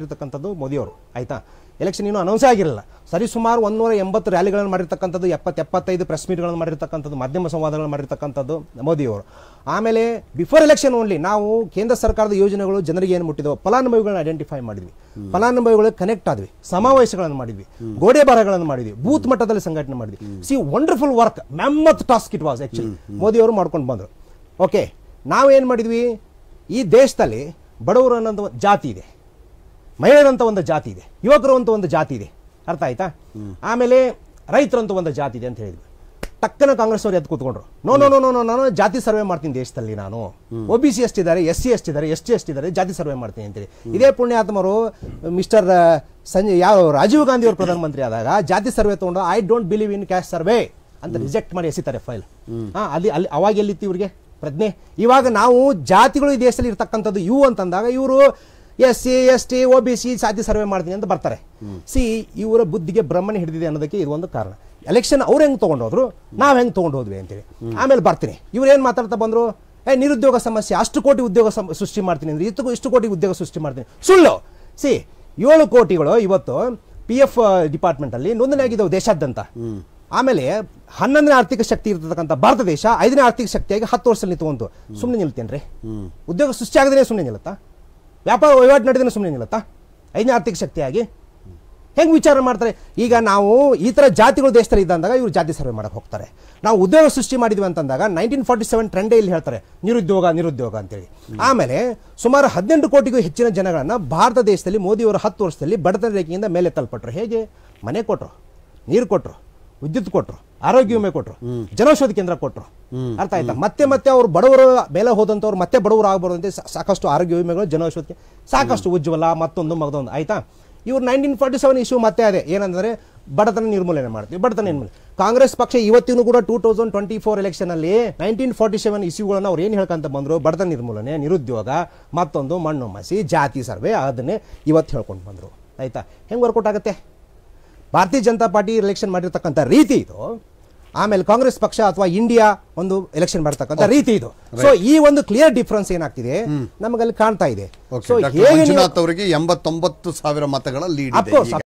ಇರ್ತಕ್ಕಂಥದ್ದು ಮೋದಿಯವರು ಆಯಿತಾ ಎಲೆಕ್ಷನ್ ಇನ್ನೂ ಅನೌನ್ಸೇ ಆಗಿರಲಿಲ್ಲ ಸರಿ ಸುಮಾರು ಒಂದೂರ ಎಂಬತ್ತು ರ್ಯಾಲಿಗಳನ್ನು ಮಾಡಿರ್ತಕ್ಕಂಥದ್ದು ಎಪ್ಪತ್ತ ಎಪ್ಪತ್ತೈದು ಪ್ರೆಸ್ ಮೀಟ್ಗಳನ್ನು ಮಾಡಿರ್ತಕ್ಕಂಥದ್ದು ಮಾಧ್ಯಮ ಸಂವಾದಗಳನ್ನು ಮಾಡಿರ್ತಕ್ಕಂಥದ್ದು ಮೋದಿಯವರು ಆಮೇಲೆ ಬಿಫೋರ್ ಎಲೆಕ್ಷನ್ ಓನ್ಲಿ ನಾವು ಕೇಂದ್ರ ಸರ್ಕಾರದ ಯೋಜನೆಗಳು ಜನರಿಗೆ ಏನು ಮುಟ್ಟಿದವು ಫಲಾನುಭವಿಗಳನ್ನ ಐಡೆಂಟಿಫೈ ಮಾಡಿದ್ವಿ ಫಲಾನುಭವಿಗಳಿಗೆ ಕನೆಕ್ಟ್ ಆದ್ವಿ ಸಮಾವೇಶಗಳನ್ನು ಮಾಡಿದ್ವಿ ಗೋಡೆ ಮಾಡಿದ್ವಿ ಬೂತ್ ಮಟ್ಟದಲ್ಲಿ ಸಂಘಟನೆ ಮಾಡಿದ್ವಿ see wonderful work mammoth task it was actually ಮೋದಿಯವರು ಮಾಡ್ಕೊಂಡು ಬಂದರು ಓಕೆ ನಾವೇನು ಮಾಡಿದ್ವಿ ಈ ದೇಶದಲ್ಲಿ ಬಡವರು ಅನ್ನೋದು ಜಾತಿ ಇದೆ ಮಹಿಳೆಯರಂತ ಒಂದು ಜಾತಿ ಇದೆ ಯುವಕರು ಅಂತ ಒಂದು ಜಾತಿ ಇದೆ ಅರ್ಥ ಆಯ್ತಾ ಆಮೇಲೆ ರೈತರಂತ ಒಂದು ಜಾತಿ ಇದೆ ಅಂತ ಹೇಳಿದ್ವಿ ಟಕ್ಕನ ಕಾಂಗ್ರೆಸ್ ಅವರು ಎದ್ದು ಕೂತ್ಕೊಂಡ್ರು ನೋ ನೋ ನೋ ನೋ ನಾನು ಜಾತಿ ಸರ್ವೆ ಮಾಡ್ತೀನಿ ದೇಶದಲ್ಲಿ ನಾನು ಒ ಬಿ ಸಿ ಎಷ್ಟಿದ್ದಾರೆ ಎಸ್ ಸಿ ಎಷ್ಟಿದ್ದಾರೆ ಎಸ್ ಟಿ ಎಷ್ಟಿದ್ದಾರೆ ಜಾತಿ ಸರ್ವೆ ಮಾಡ್ತೀನಿ ಅಂತೇಳಿ ಇದೇ ಪುಣ್ಯಾತ್ಮರು ಮಿಸ್ಟರ್ ಸಂಜಯ್ ಯಾವ ರಾಜೀವ್ ಗಾಂಧಿ ಅವರು ಪ್ರಧಾನಮಂತ್ರಿ ಆದಾಗ ಜಾತಿ ಸರ್ವೆ ತಗೊಂಡು I don't believe in caste survey ಅಂತ ರಿಜೆಕ್ಟ್ ಮಾಡಿ ಎಸಿತಾರೆ ಫೈಲ್ ಹಾಂ ಅಲ್ಲಿ ಅಲ್ಲಿ ಅವಾಗ ಎಲ್ಲಿತ್ತು ಇವ್ರಿಗೆ ಪ್ರಜ್ಞೆ ಇವಾಗ ನಾವು ಜಾತಿಗಳು ಈ ದೇಶದಲ್ಲಿ ಇರ್ತಕ್ಕಂಥದ್ದು ಇವು ಅಂತಂದಾಗ ಇವರು S C S T O B C ಜಾತಿ ಸರ್ವೆ ಮಾಡ್ತೀನಿ ಅಂತ ಬರ್ತಾರೆ ಸಿ ಇವರ ಬುದ್ಧಿಗೆ ಬ್ರಹ್ಮಣ ಹಿಡಿದಿದೆ ಅನ್ನೋದಕ್ಕೆ ಇದು ಒಂದು ಕಾರಣ ಎಲೆಕ್ಷನ್ ಅವ್ರು ಹೆಂಗೆ ತೊಗೊಂಡೋದ್ರು ನಾವು ಹೆಂಗೆ ತೊಗೊಂಡು ಹೋದ್ವಿ ಅಂತೇಳಿ ಆಮೇಲೆ ಬರ್ತೀನಿ ಇವ್ರು ಏನು ಮಾತಾಡ್ತಾ ಬಂದರು ಏ ನಿರುದ್ಯೋಗ ಸಮಸ್ಯೆ ಅಷ್ಟು ಕೋಟಿ ಉದ್ಯೋಗ ಸೃಷ್ಟಿ ಮಾಡ್ತೀನಿ ಅಂದರೆ ಇಷ್ಟು ಇಷ್ಟು ಕೋಟಿ ಉದ್ಯೋಗ ಸೃಷ್ಟಿ ಮಾಡ್ತೀನಿ ಸುಳ್ಳು ಸಿ ಏಳು ಕೋಟಿಗಳು ಇವತ್ತು ಪಿ ಎಫ್ ಡಿಪಾರ್ಟ್ಮೆಂಟಲ್ಲಿ ನೋಂದಣಿ ಆಗಿದ್ದಾವೆ ದೇಶಾದ್ಯಂತ ಆಮೇಲೆ ಹನ್ನೊಂದನೇ ಆರ್ಥಿಕ ಶಕ್ತಿ ಇರ್ತಕ್ಕಂಥ ಭಾರತ ದೇಶ ಐದನೇ ಆರ್ಥಿಕ ಶಕ್ತಿಯಾಗಿ ಹತ್ತು ವರ್ಷದಲ್ಲಿ ನಿಂತ್ಕೊಂತು ಸುಮ್ಮನೆ ನಿಲ್ತೇನೆ ರೀ ಉದ್ಯೋಗ ಸೃಷ್ಟಿ ಆಗದೇ ಸುಮ್ಮನೆ ನಿಲ್ಲುತ್ತಾ ವ್ಯಾಪಾರ ವಹಿವಾಟು ನಡೆದಿನ ಸುಮ್ಮನೆ ನಿಲ್ಲತ್ತಾ ಐದನೇ ಆರ್ಥಿಕ ಶಕ್ತಿಯಾಗಿ ಹೆಂಗೆ ವಿಚಾರ ಮಾಡ್ತಾರೆ ಈಗ ನಾವು ಈ ಥರ ಜಾತಿಗಳು ದೇಶದಲ್ಲಿ ಇದ್ದಂದಾಗ ಇವರು ಜಾತಿ ಸರ್ವೆ ಮಾಡಕ್ಕೆ ಹೋಗ್ತಾರೆ ನಾವು ಉದ್ಯೋಗ ಸೃಷ್ಟಿ ಮಾಡಿದ್ವಿ ಅಂತಂದಾಗ ನೈನ್ಟೀನ್ ಫಾರ್ಟಿ ಸೆವೆನ್ ಟ್ರೆಂಡೇ ಇಲ್ಲಿ ಹೇಳ್ತಾರೆ ನಿರುದ್ಯೋಗ ನಿರುದ್ಯೋಗ ಅಂತೇಳಿ ಆಮೇಲೆ ಸುಮಾರು ಹದಿನೆಂಟು ಕೋಟಿಗೂ ಹೆಚ್ಚಿನ ಜನಗಳನ್ನು ಭಾರತ ದೇಶದಲ್ಲಿ ಮೋದಿಯವರು ಹತ್ತು ವರ್ಷದಲ್ಲಿ ಬಡತನ ರೇಖೆಯಿಂದ ಮೇಲೆ ತಲುಪಟ್ರು ಹೇಗೆ ಮನೆ ಕೊಟ್ಟರು ನೀರು ಕೊಟ್ಟರು ವಿದ್ಯುತ್ ಕೊಟ್ಟರು ಆರೋಗ್ಯ ವಿಮೆ ಕೊಟ್ಟರು ಜನೌಷಧಿ ಕೇಂದ್ರ ಕೊಟ್ಟರು ಅರ್ಥ ಆಯ್ತಾ ಮತ್ತೆ ಮತ್ತೆ ಅವ್ರು ಬಡವರು ಮೇಲೆ ಹೋದಂಥವ್ರು ಮತ್ತೆ ಬಡವರು ಆಗಬಾರ್ದಂತೆ ಅಂತ ಸಾಕಷ್ಟು ಆರೋಗ್ಯ ವಿಮೆಗಳು ಜನೌಷಧಿ ಸಾಕಷ್ಟು ಉಜ್ವಲ ಮತ್ತೊಂದು ಮಗದೊಂದು ಆಯ್ತಾ ಇವ್ರು ನೈನ್ಟೀನ್ ಫಾರ್ಟಿ ಸೆವೆನ್ ಇಶ್ಯೂ ಮತ್ತೆ ಅದೇ ಏನಂದ್ರೆ ಬಡತನ ನಿರ್ಮೂಲನೆ ಮಾಡ್ತೀವಿ ಬಡತನ ನಿರ್ಮೂಲನೆ ಕಾಂಗ್ರೆಸ್ ಪಕ್ಷ ಇವತ್ತಿನೂ ಕೂಡ two thousand twenty four election ಅಲ್ಲಿ ನೈನ್ಟೀನ್ ಫಾರ್ಟಿ ಸೆವೆನ್ ಇಶ್ಯೂಗಳನ್ನು ಅವ್ರು ಏನು ಹೇಳ್ಕಂತ ಬಂದ್ರು ಬಡತನ ನಿರ್ಮೂಲನೆ ನಿರುದ್ಯೋಗ ಮತ್ತೊಂದು ಮಣ್ಣು ಮಸಿ ಜಾತಿ ಸರ್ವೆ ಅದನ್ನೇ ಇವತ್ತು ಹೇಳ್ಕೊಂಡು ಬಂದ್ರು ಆಯ್ತಾ ಹೆಂಗ್ ವರ್ಕೌಟ್ ಆಗುತ್ತೆ ಭಾರತೀಯ ಜನತಾ ಪಾರ್ಟಿ ಎಲೆಕ್ಷನ್ ಮಾಡಿರ್ತಕ್ಕಂಥ ರೀತಿ ಇದು ಆಮೇಲೆ ಕಾಂಗ್ರೆಸ್ ಪಕ್ಷ ಅಥವಾ ಇಂಡಿಯಾ ಒಂದು ಎಲೆಕ್ಷನ್ ಬರ್ತಕ್ಕಂಥ ರೀತಿ ಇದು ಸೊ ಈ ಒಂದು ಕ್ಲಿಯರ್ ಡಿಫ್ರೆನ್ಸ್ ಏನಾಗ್ತಿದೆ ನಮಗಲ್ಲಿ ಕಾಣ್ತಾ ಇದೆ ಸೊ ಹೇಗೆ ಎಂಬತ್ತೊಂಬತ್ತು ಸಾವಿರ ಮತಗಳ ಲೀಡ್